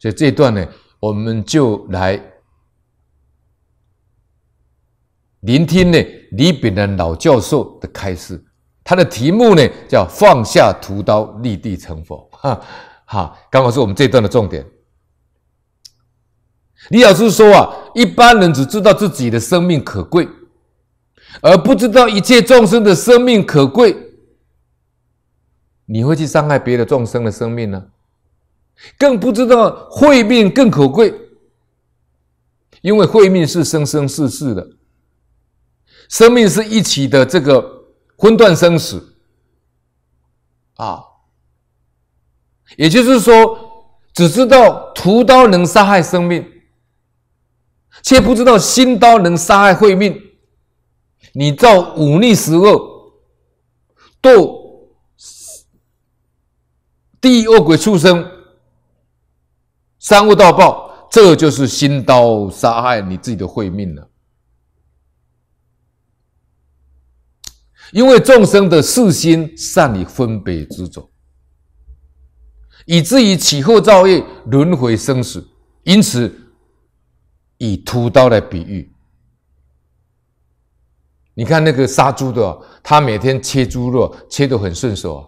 所以这一段呢，我们就来聆听呢李炳南老教授的开示。他的题目呢叫“放下屠刀，立地成佛”。哈，好，刚好是我们这段的重点。李老师说啊，一般人只知道自己的生命可贵，而不知道一切众生的生命可贵。你会去伤害别的众生的生命呢？更不知道慧命更可贵，因为慧命是生生世世的，生命是一起的。这个昏断生死，啊，也就是说，只知道屠刀能杀害生命，却不知道新刀能杀害慧命。你造忤逆十恶，堕地狱恶鬼出生。三恶道报，这就是心刀杀害你自己的慧命了。因为众生的四心善以分别之种，以至于起后造业，轮回生死。因此，以屠刀来比喻，你看那个杀猪的，他每天切猪肉，切的很顺手啊。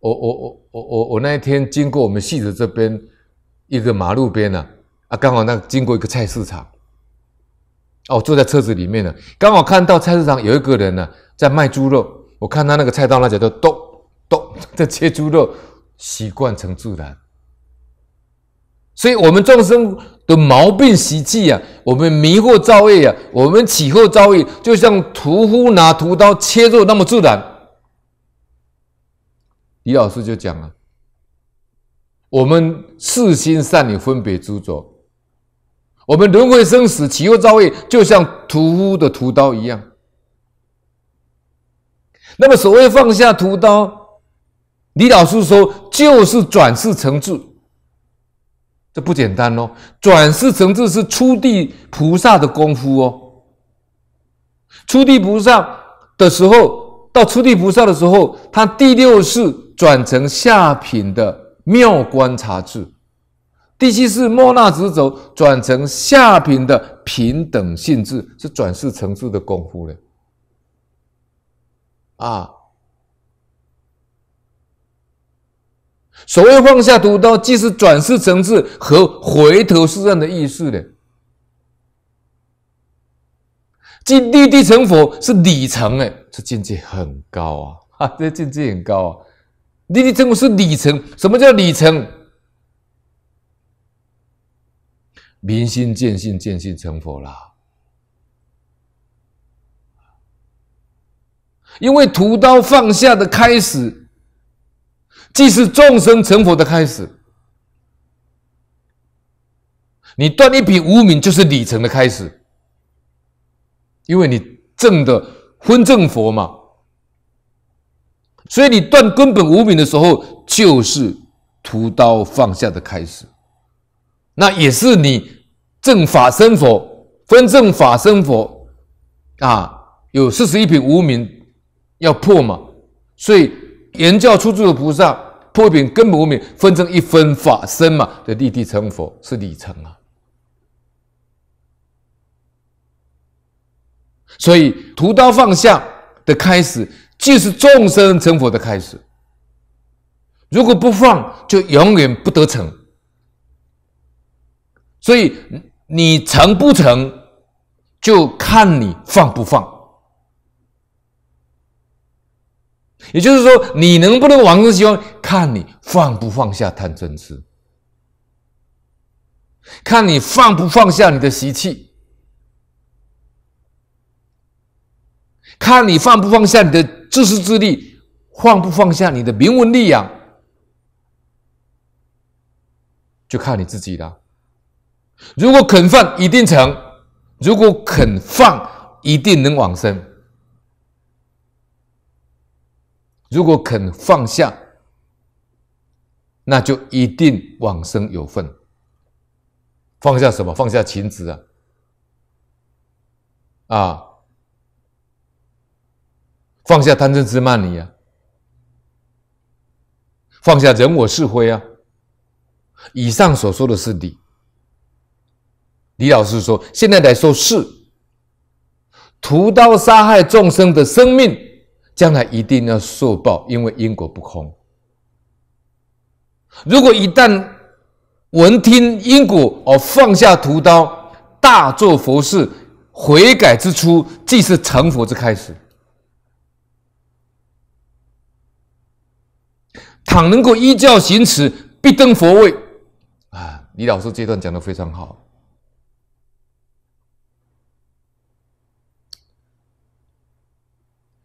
哦哦哦。我我我那一天经过我们戏子这边一个马路边呢，啊，刚好那经过一个菜市场。哦，坐在车子里面呢，刚好看到菜市场有一个人呢在卖猪肉，我看他那个菜刀那叫做咚咚 在切猪肉，习惯成自然。所以我们众生的毛病习气呀，我们迷惑造业啊，我们起惑造业，就像屠夫拿屠刀切肉那么自然。李老师就讲了：我们四心善念分别执着，我们轮回生死、起惑造业，就像屠夫的屠刀一样。那么所谓放下屠刀，李老师说就是转世成智，这不简单哦。转世成智是出地菩萨的功夫哦。出地菩萨的时候，到出地菩萨的时候，他第六世。转成下品的妙观察智，第七是莫那执走转成下品的平等性质，是转世成智的功夫了。啊，所谓放下屠刀，即是转世成智和回头是岸的意思的。即地地成佛是里程哎，这境界很高啊！啊，这境界很高啊！你的成果是里程，什么叫里程？明心见性，见性成佛啦。因为屠刀放下的开始，即是众生成佛的开始。你断一笔无名，就是里程的开始，因为你证的昏证佛嘛。所以你断根本无明的时候，就是屠刀放下的开始，那也是你正法生佛分正法生佛啊，有四十一品无明要破嘛，所以言教出诸的菩萨破品根本无明，分成一分法身嘛，的立地成佛是里程啊，所以屠刀放下的开始。即是众生成佛的开始，如果不放，就永远不得成。所以你成不成，就看你放不放。也就是说，你能不能往生西方，看你放不放下贪嗔痴，看你放不放下你的习气。看你放不放下你的自私自利，放不放下你的名闻利养，就看你自己了。如果肯放，一定成；如果肯放，一定能往生。如果肯放下，那就一定往生有份。放下什么？放下情执啊！啊！放下贪嗔痴慢，疑啊，放下人我是非啊。以上所说的是理。李老师说：“现在来说是屠刀杀害众生的生命，将来一定要受报，因为因果不空。如果一旦闻听因果而放下屠刀，大做佛事，悔改之初，即是成佛之开始。”倘能够依教行持，必登佛位。啊，李老师这段讲的非常好。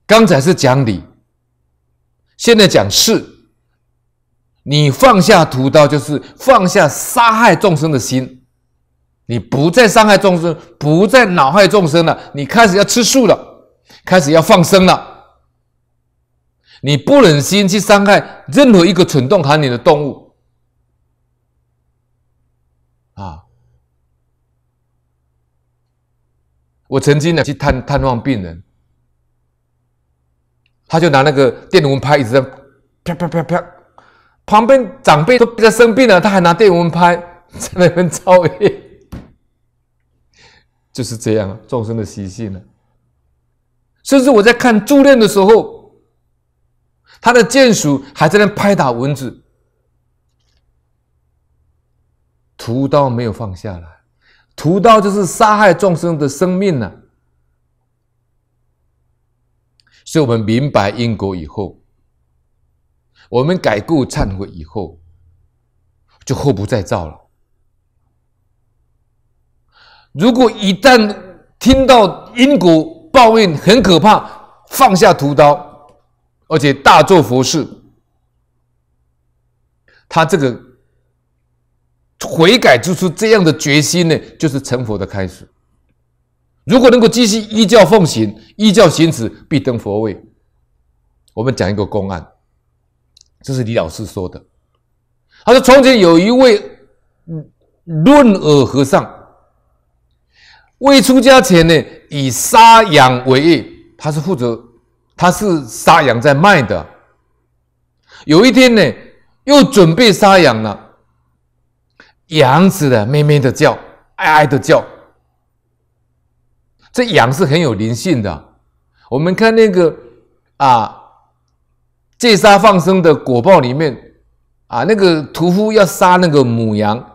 刚才是讲理，现在讲事。你放下屠刀，就是放下杀害众生的心。你不再伤害众生，不再恼害众生了。你开始要吃素了，开始要放生了。你不忍心去伤害任何一个蠢动喊你的动物啊！我曾经呢去探探望病人，他就拿那个电蚊拍一直在啪啪啪啪，旁边长辈都在生病了，他还拿电蚊拍，真的很讨厌。就是这样，众生的习性啊。甚至我在看助念的时候。他的剑术还在那拍打蚊子，屠刀没有放下来，屠刀就是杀害众生的生命呢。所以，我们明白因果以后，我们改过忏悔以后，就后不再造了。如果一旦听到因果报应很可怕，放下屠刀。而且大做佛事，他这个悔改之初这样的决心呢，就是成佛的开始。如果能够继续依教奉行、依教行持，必登佛位。我们讲一个公案，这是李老师说的。他说，从前有一位论耳和尚，未出家前呢，以杀养为业，他是负责。他是杀羊在卖的。有一天呢，又准备杀羊了，羊子的咩咩的叫，哀哀的叫。这羊是很有灵性的。我们看那个啊，借杀放生的果报里面，啊，那个屠夫要杀那个母羊，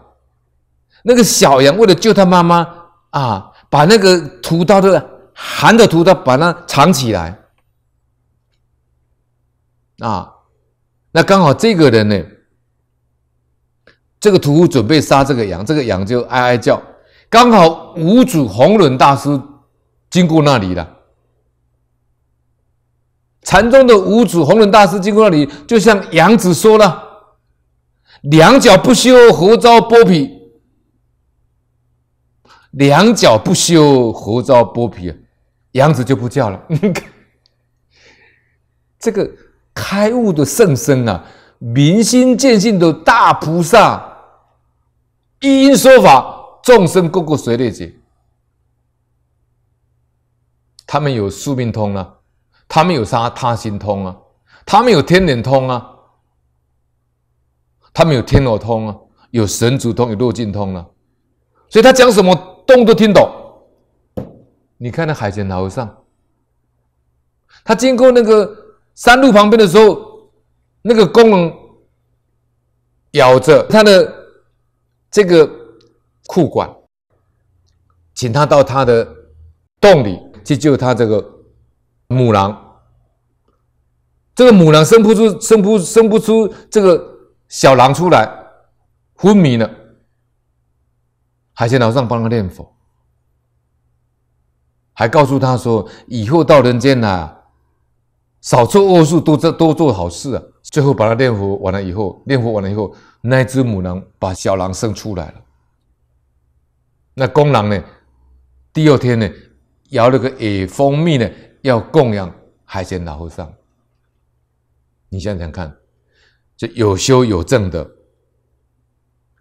那个小羊为了救它妈妈啊，把那个屠刀的含着屠刀把它藏起来。啊，那刚好这个人呢，这个屠夫准备杀这个羊，这个羊就哀哀叫。刚好五祖弘忍大师经过那里了，禅宗的五祖弘忍大师经过那里，就像杨子说了：“两脚不修何遭剥皮？两脚不修何遭剥皮？”啊？杨子就不叫了，这个。开悟的圣僧啊，明心见性的大菩萨，一因说法，众生各个随类解。他们有宿命通啊，他们有啥他心通啊，他们有天眼通啊，他们有天耳通啊，有神足通，有六境通啊，所以他讲什么，都都听懂。你看那海贤老和尚，他经过那个。山路旁边的时候，那个工人咬着他的这个裤管，请他到他的洞里去救他这个母狼。这个母狼生不出、生不生不出这个小狼出来，昏迷了。海鲜老上帮他念佛，还告诉他说：“以后到人间呐。”少做恶事，多做多做好事啊！最后把它练活完了以后，练活完了以后，那只母狼把小狼生出来了。那公狼呢？第二天呢，摇了个野蜂蜜呢，要供养海贤老和尚。你想想看，这有修有证的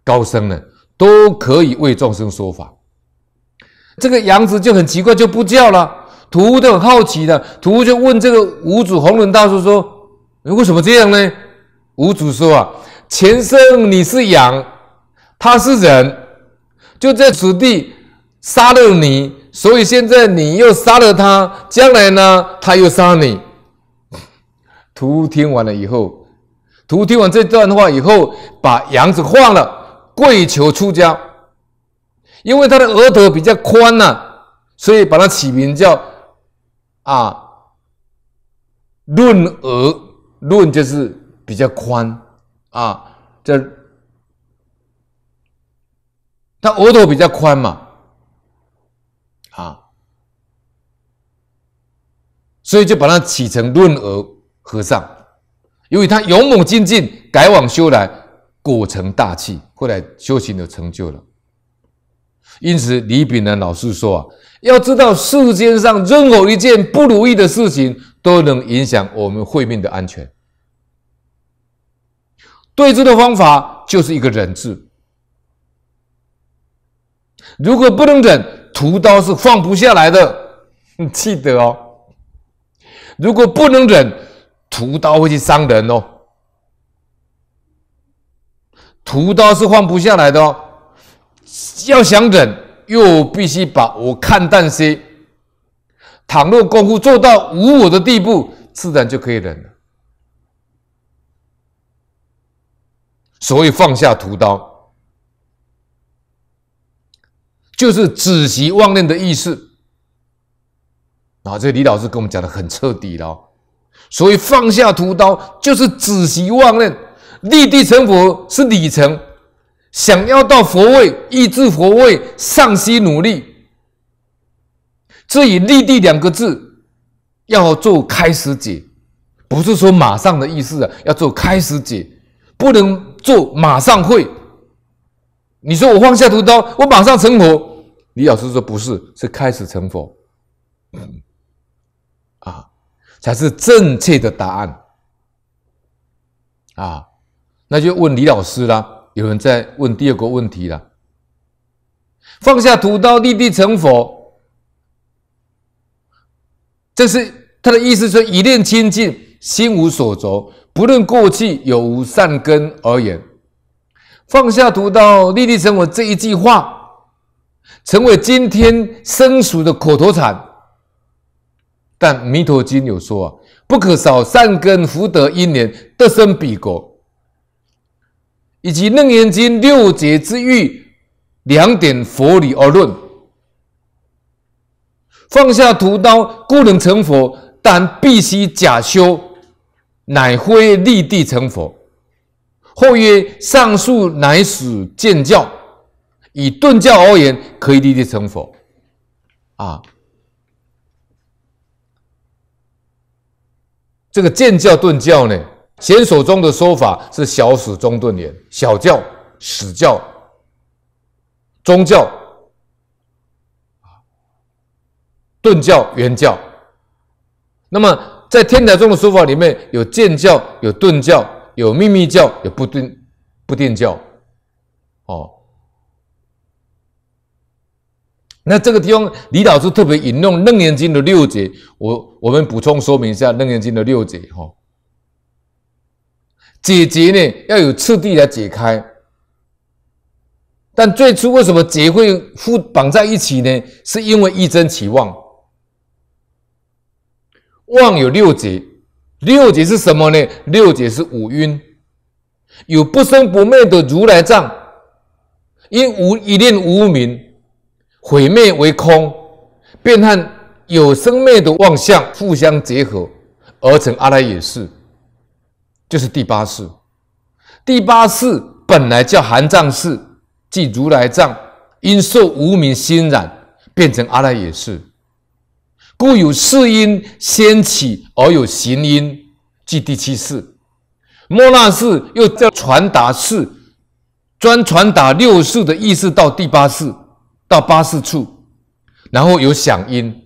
高僧呢，都可以为众生说法。这个羊子就很奇怪，就不叫了。徒都很好奇的，徒就问这个五祖弘忍大师说：“为什么这样呢？”五祖说：“啊，前生你是羊，他是人，就在此地杀了你，所以现在你又杀了他，将来呢他又杀你。”徒听完了以后，徒听完这段话以后，把羊子放了，跪求出家，因为他的额头比较宽呐，所以把它起名叫。啊，论额论就是比较宽啊，这他额头比较宽嘛，啊，所以就把他起成论额和尚，因为他勇猛精进，改往修来，果成大器，后来修行有成就了。因此，李炳南老师说啊，要知道世界上任何一件不如意的事情，都能影响我们会命的安全。对治的方法就是一个忍字。如果不能忍，屠刀是放不下来的。记得哦，如果不能忍，屠刀会去伤人哦。屠刀是放不下来的哦。要想忍，又必须把我看淡些。倘若功夫做到无我的地步，自然就可以忍了。所以放下屠刀，就是止息妄念的意思。然这李老师跟我们讲的很彻底了。所以放下屠刀，就是止息妄念，立地成佛是理成。想要到佛位、意志佛位，尚需努力。这以立地两个字，要做开始解，不是说马上的意思啊，要做开始解，不能做马上会。你说我放下屠刀，我马上成佛？李老师说不是，是开始成佛，啊，才是正确的答案。啊，那就问李老师啦。有人在问第二个问题了。放下屠刀，立地成佛。这是他的意思，说一念清净，心无所着，不论过去有无善根而言。放下屠刀，立地成佛这一句话，成为今天生俗的口头禅。但《弥陀经》有说，不可少善根福德因缘，得生彼国。以及《楞严经》六解之喻两点佛理而论，放下屠刀固然成佛，但必须假修，乃会立地成佛。或曰：上述乃属见教，以顿教而言，可以立地成佛。啊，这个见教顿教呢？显宗中的说法是小史中顿言，小教史教宗教啊顿教圆教，那么在天台宗的说法里面有见教有顿教有秘密教有不定不定教哦。那这个地方李老师特别引用《楞严经》的六节，我我们补充说明一下《楞严经》的六节哈。解结呢，要有次第来解开。但最初为什么结会互绑在一起呢？是因为一真起妄，妄有六结，六结是什么呢？六结是五蕴，有不生不灭的如来藏，因无一念无明毁灭为空，变和有生灭的妄相互相结合而成阿赖耶识。就是第八世，第八世本来叫含藏世，即如来藏，因受无名熏染，变成阿赖耶识。故有事因先起而有行因，即第七世。莫那世又叫传达世，专传达六世的意思到第八世，到八世处，然后有响因，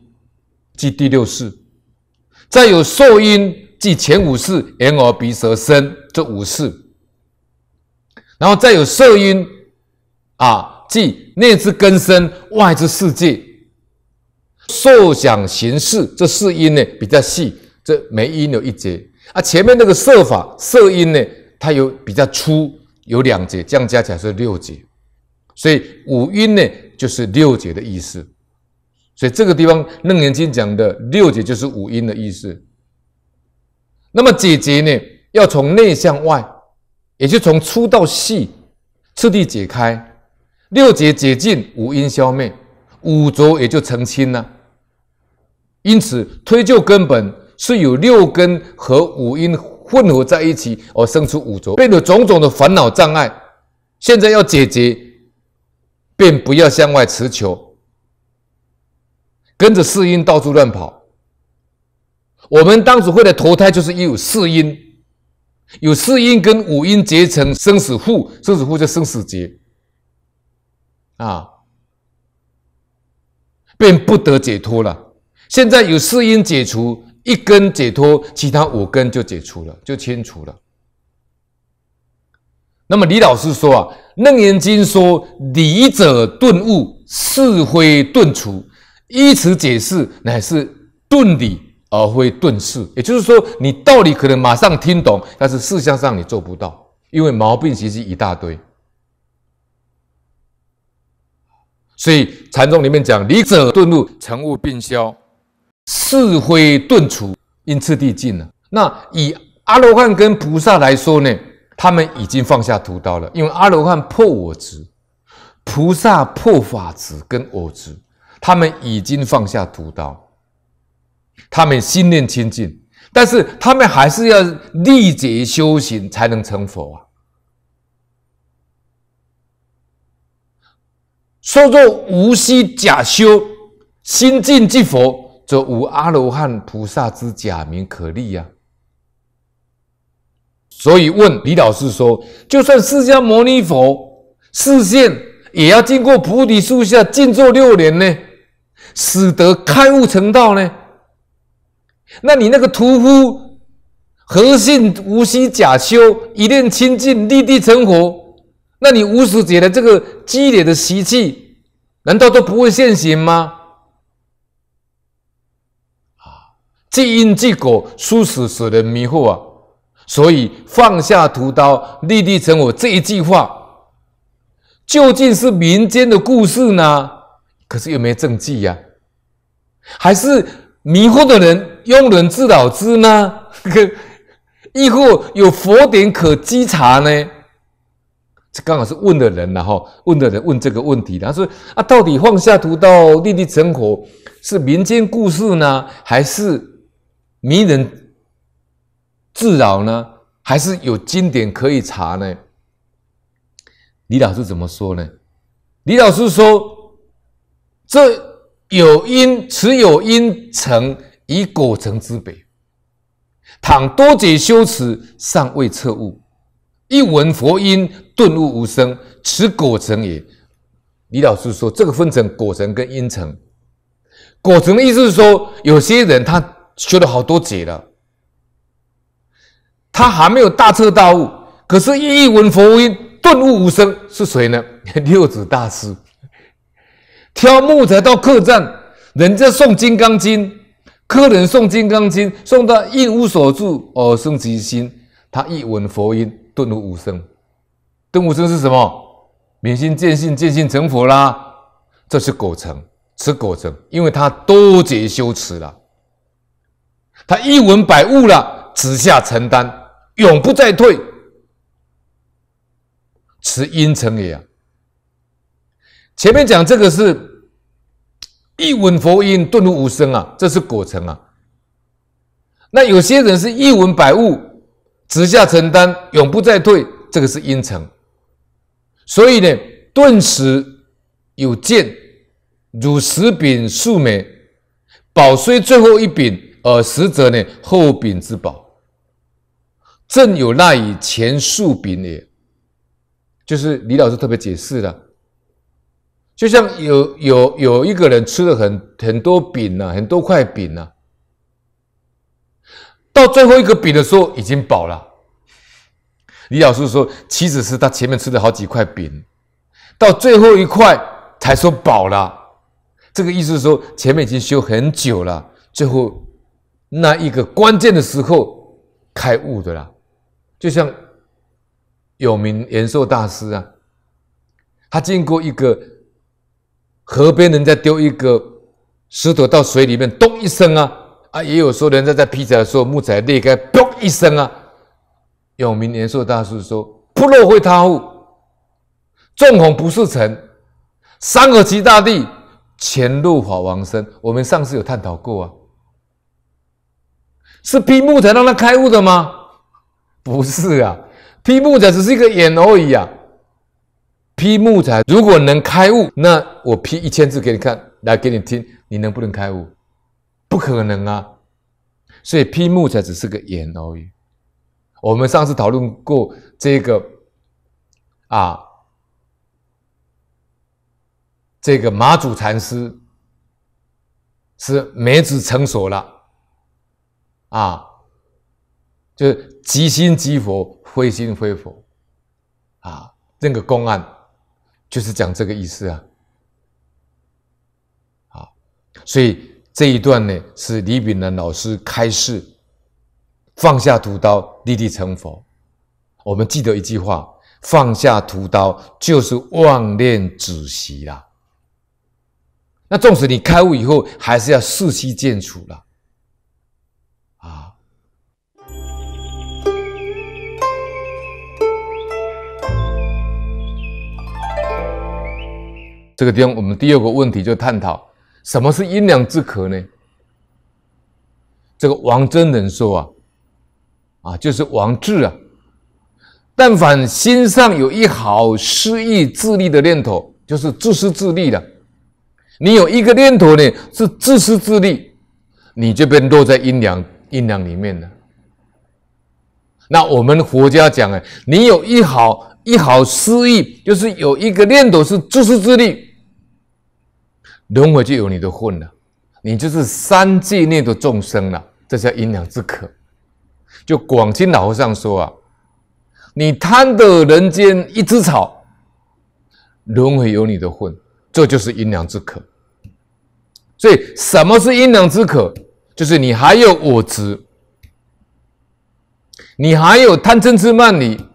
即第六世。再有受音，即前五事：眼耳鼻舌身，这五事；然后再有色音，啊，即内之根身，外之世界，受想行识，这四音呢比较细，这每音有一节。啊，前面那个色法色音呢，它有比较粗，有两节，这样加起来是六节，所以五音呢就是六节的意思。所以这个地方《楞严经》讲的六节就是五阴的意思。那么解决呢，要从内向外，也就从粗到细，彻底解开。六节解尽，五阴消灭，五浊也就澄清了。因此推究根本，是有六根和五阴混合在一起而生出五浊，变得种种的烦恼障碍。现在要解决，便不要向外持求。跟着四因到处乱跑，我们当时会的投胎就是有四因，有四因跟五因结成生死缚，生死缚就生死劫，啊，便不得解脱了。现在有四因解除一根解脱，其他五根就解除了，就清除了。那么李老师说啊，《楞严经》说：“理者顿悟，是非顿除。”依此解释，乃是顿理而非顿事。也就是说，你道理可能马上听懂，但是事项上你做不到，因为毛病其实一大堆。所以禅宗里面讲：“离者顿入，成物并消，是非顿除，因次第尽了。”那以阿罗汉跟菩萨来说呢，他们已经放下屠刀了，因为阿罗汉破我执，菩萨破法执跟我执。他们已经放下屠刀，他们心念清净，但是他们还是要历劫修行才能成佛啊。说若无须假修，心净即佛，则无阿罗汉、菩萨之假名可立呀。所以问李老师说：，就算释迦牟尼佛示现，也要经过菩提树下静坐六年呢？使得开悟成道呢？那你那个屠夫何信无需假修一念清净立地成佛？那你无始劫的这个积累的习气，难道都不会现行吗？啊，即因即果，殊死使人迷惑啊！所以放下屠刀立地成佛这一句话，究竟是民间的故事呢？可是又没有证据呀？还是迷惑的人庸人自扰之吗？亦 或有佛典可稽查呢？这刚好是问的人了哈，问的人问这个问题，他说：“啊，到底放下屠刀立地成佛是民间故事呢，还是迷人自扰呢？还是有经典可以查呢？”李老师怎么说呢？李老师说。这有因，此有因成，以果成之别。倘多劫修持，尚未彻悟；一闻佛音，顿悟无生，此果成也。李老师说，这个分成果成跟因成。果成的意思是说，有些人他修了好多劫了，他还没有大彻大悟，可是，一闻佛音，顿悟无生，是谁呢？六祖大师。挑木材到客栈，人家送《金刚经》，客人送《金刚经》，送到一无所住而生其心。他一闻佛音，顿入无声。顿悟生是什么？明心见性，见性成佛啦。这是果成，是果成，因为他多劫修持了。他一闻百悟了，直下承担，永不再退。此因成也。前面讲这个是一闻佛音顿入无声啊，这是果成啊。那有些人是一闻百悟，直下承担，永不再退，这个是因成。所以呢，顿时有见汝十柄数美，宝虽最后一柄，而实则呢后饼之宝正有赖以前数饼也。就是李老师特别解释的。就像有有有一个人吃了很很多饼呢，很多块饼呢，到最后一个饼的时候已经饱了。李老师说，其实是他前面吃了好几块饼，到最后一块才说饱了。这个意思是说，前面已经修很久了，最后那一个关键的时候开悟的啦。就像有名延寿大师啊，他见过一个。河边人家丢一个石头到水里面，咚一声啊啊！也有说人家在劈柴的时候，木材裂开，嘣一声啊！有名年寿大师说：“不落会他物，纵横不是尘，三河齐大地，前路法王生。”我们上次有探讨过啊，是劈木材让他开悟的吗？不是啊，劈木材只是一个眼而已啊。劈木材，如果能开悟，那我劈一千字给你看，来给你听，你能不能开悟？不可能啊！所以劈木材只是个言而已。我们上次讨论过这个，啊，这个马祖禅师是梅子成熟了，啊，就是即心即佛，非心非佛，啊，这个公案。就是讲这个意思啊，好，所以这一段呢是李炳南老师开示，放下屠刀立地成佛。我们记得一句话：放下屠刀，就是妄念止息啦。那纵使你开悟以后，还是要四息渐处了。这个地方，我们第二个问题就探讨什么是阴凉之壳呢？这个王真人说啊，啊就是王志啊。但凡心上有一好失意自利的念头，就是自私自利的。你有一个念头呢，是自私自利，你就被落在阴凉阴凉里面了。那我们佛家讲啊，你有一好一好思意，就是有一个念头是自私自利，轮回就有你的混了，你就是三界内的众生了，这叫阴凉之可。就广清老和尚说啊，你贪得人间一枝草，轮回有你的混，这就是阴凉之可。所以什么是阴凉之可？就是你还有我执。你还有贪嗔痴慢，你，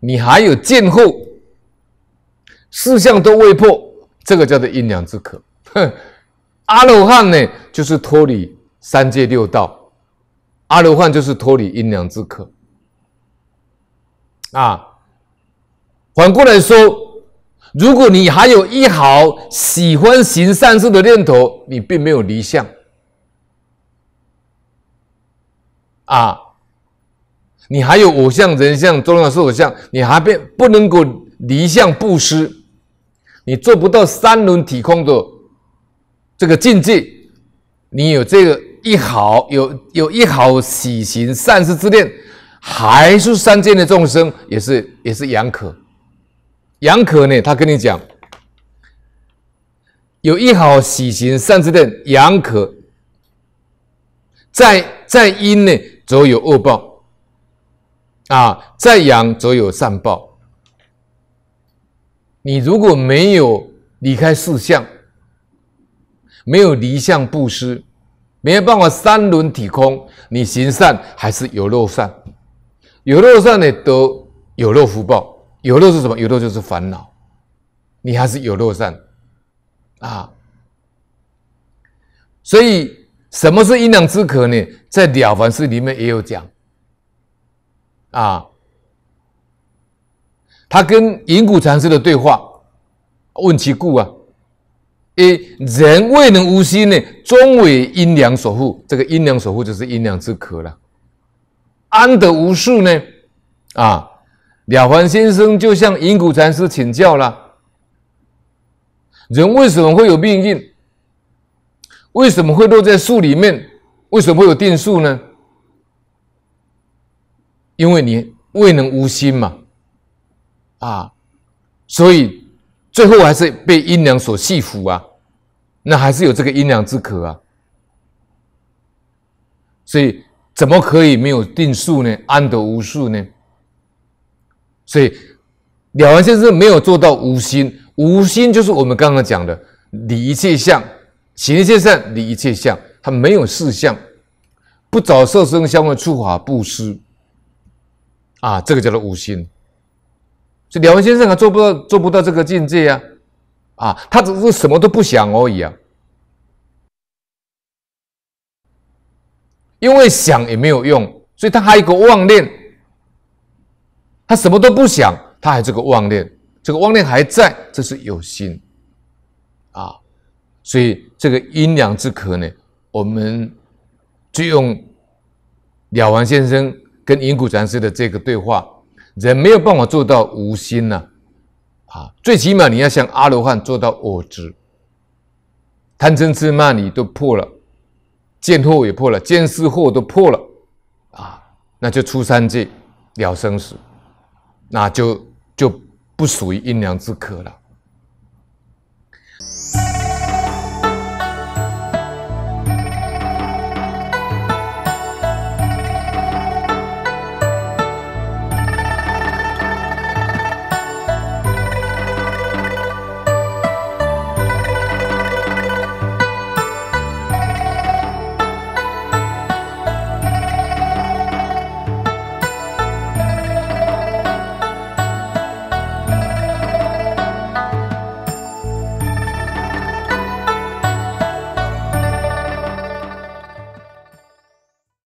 你还有见后四相都未破，这个叫做阴凉之可。阿罗汉呢，就是脱离三界六道，阿罗汉就是脱离阴凉之可。啊，反过来说，如果你还有一毫喜欢行善事的念头，你并没有离相，啊。你还有偶像、人像，重要是偶像，你还变不能够离相布施，你做不到三轮体空的这个境界，你有这个一好，有有一好喜行善事之念，还是三界的众生，也是也是阳可。阳可呢，他跟你讲，有一好喜行善事念，阳可在在阴呢，则有恶报。啊！在阳则有善报。你如果没有离开四相，没有离相布施，没有办法三轮体空，你行善还是有漏善。有漏善呢，都有漏福报；有漏是什么？有漏就是烦恼。你还是有漏善啊！所以，什么是阴阳之可呢？在《了凡四》里面也有讲。啊，他跟银谷禅师的对话，问其故啊，一人未能无心呢，终为阴阳所缚。这个阴阳所缚就是阴阳之壳了，安得无数呢？啊，了凡先生就向银谷禅师请教了，人为什么会有命运？为什么会落在树里面？为什么会有定数呢？因为你未能无心嘛，啊，所以最后还是被阴凉所系服啊，那还是有这个阴凉之可啊，所以怎么可以没有定数呢？安得无数呢？所以了凡先生没有做到无心，无心就是我们刚刚讲的离一切相，行一切善，离一切相，他没有四相，不找色声香味触法布施。啊，这个叫做无心。所以了凡先生啊，做不到，做不到这个境界啊，啊，他只是什么都不想而已啊，因为想也没有用，所以他还一个妄念，他什么都不想，他还是个妄念，这个妄念还在，这是有心啊，所以这个阴阳之隔呢，我们就用了凡先生。跟银谷禅师的这个对话，人没有办法做到无心呐，啊，最起码你要像阿罗汉做到我知，贪嗔痴慢你都破了，见惑也破了，见思惑都破了，啊，那就出三界了生死，那就就不属于阴阳之科了。